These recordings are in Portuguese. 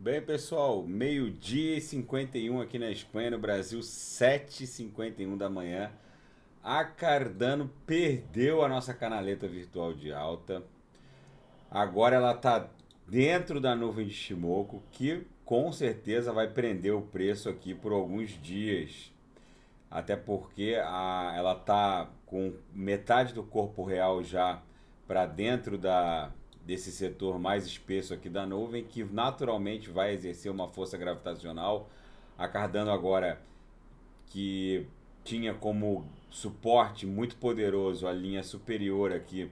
Bem, pessoal, meio-dia e 51 aqui na Espanha, no Brasil, 7h51 da manhã. A Cardano perdeu a nossa canaleta virtual de alta. Agora ela está dentro da nuvem de Shimoku, que com certeza vai prender o preço aqui por alguns dias. Até porque a, ela está com metade do corpo real já para dentro da, desse setor mais espesso aqui da nuvem, que naturalmente vai exercer uma força gravitacional. A Cardano agora, que tinha como suporte muito poderoso a linha superior aqui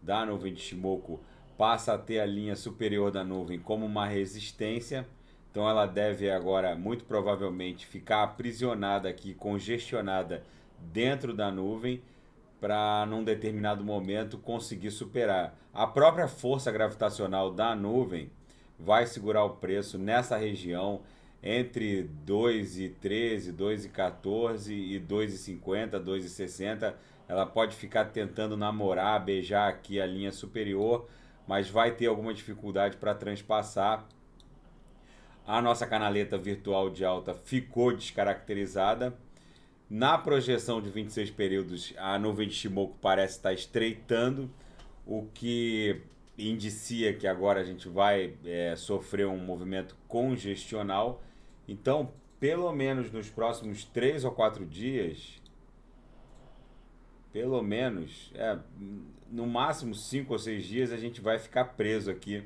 da nuvem de Shimoku, passa a ter a linha superior da nuvem como uma resistência. Então ela deve agora, muito provavelmente, ficar aprisionada aqui, congestionada dentro da nuvem para num determinado momento conseguir superar. A própria força gravitacional da nuvem vai segurar o preço nessa região entre 2 e 13, 2 e 14 e 2 e e Ela pode ficar tentando namorar, beijar aqui a linha superior, mas vai ter alguma dificuldade para transpassar. A nossa canaleta virtual de alta ficou descaracterizada na projeção de 26 períodos, a nuvem de Shimoku parece estar estreitando, o que indicia que agora a gente vai é, sofrer um movimento congestional. Então, pelo menos nos próximos três ou quatro dias, pelo menos, é, no máximo cinco ou seis dias, a gente vai ficar preso aqui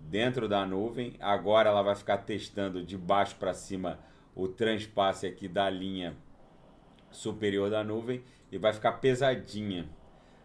dentro da nuvem. Agora ela vai ficar testando de baixo para cima o transpasse aqui da linha superior da nuvem e vai ficar pesadinha.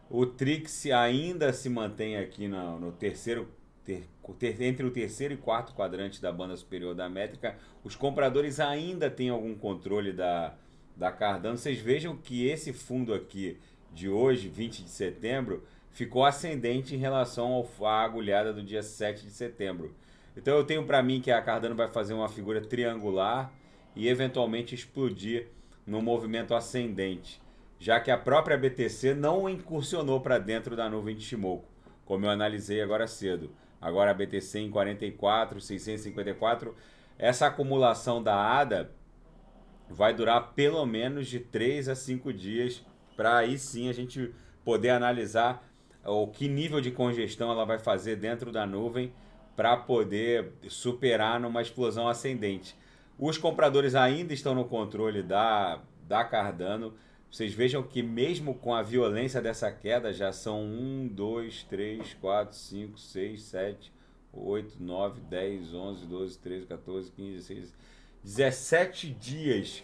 O Trix ainda se mantém aqui no, no terceiro ter, ter, entre o terceiro e quarto quadrante da banda superior da métrica. Os compradores ainda têm algum controle da, da Cardano. Vocês vejam que esse fundo aqui de hoje, 20 de setembro, ficou ascendente em relação à agulhada do dia 7 de setembro. Então eu tenho para mim que a Cardano vai fazer uma figura triangular e eventualmente explodir no movimento ascendente, já que a própria BTC não incursionou para dentro da nuvem de Shimoku, como eu analisei agora cedo. Agora a BTC em 44, 654, essa acumulação da ADA vai durar pelo menos de 3 a 5 dias para aí sim a gente poder analisar o que nível de congestão ela vai fazer dentro da nuvem para poder superar numa explosão ascendente. Os compradores ainda estão no controle da, da Cardano. Vocês vejam que mesmo com a violência dessa queda, já são 1, 2, 3, 4, 5, 6, 7, 8, 9, 10, 11, 12, 13, 14, 15, 16, 17 dias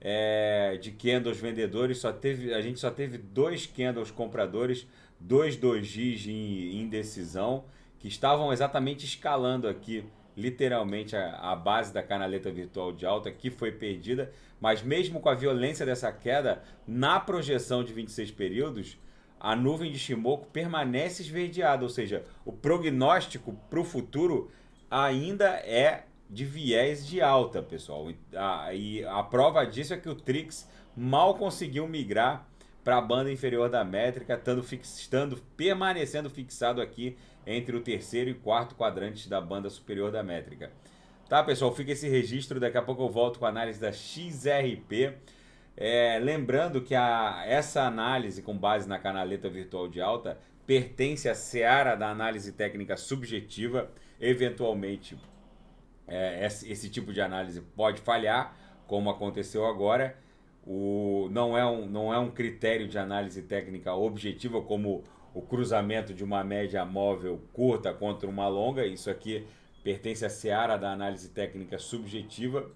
é, de candles vendedores. Só teve, a gente só teve dois candles compradores, dois dois dias em indecisão, que estavam exatamente escalando aqui literalmente a, a, base da canaleta virtual de alta que foi perdida, mas mesmo com a violência dessa queda, na projeção de 26 períodos, a nuvem de Shimoku permanece esverdeada, ou seja, o prognóstico para o futuro ainda é de viés de alta, pessoal. a, e a prova disso é que o Trix mal conseguiu migrar para a banda inferior da métrica, estando, fix, estando permanecendo fixado aqui entre o terceiro e quarto quadrantes da banda superior da métrica. Tá, pessoal? Fica esse registro. Daqui a pouco eu volto com a análise da XRP. É, lembrando que a, essa análise com base na canaleta virtual de alta pertence à seara da análise técnica subjetiva. Eventualmente, é, esse, esse tipo de análise pode falhar, como aconteceu agora o, não, é um, não é um critério de análise técnica objetiva como o cruzamento de uma média móvel curta contra uma longa. Isso aqui pertence à seara da análise técnica subjetiva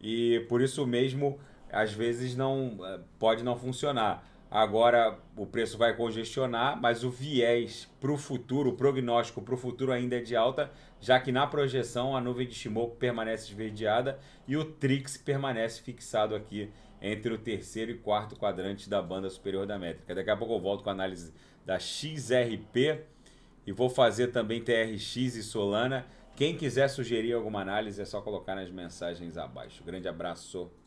e por isso mesmo às vezes não eh, pode não funcionar. Agora o preço vai congestionar, mas o viés para o futuro, o prognóstico para o futuro ainda é de alta, já que na projeção a nuvem de Shimoku permanece esverdeada e o Trix permanece fixado aqui entre o terceiro e quarto quadrante da banda superior da métrica. Daqui a pouco eu volto com a análise da XRP e vou fazer também TRX e Solana. Quem quiser sugerir alguma análise é só colocar nas mensagens abaixo. Grande abraço.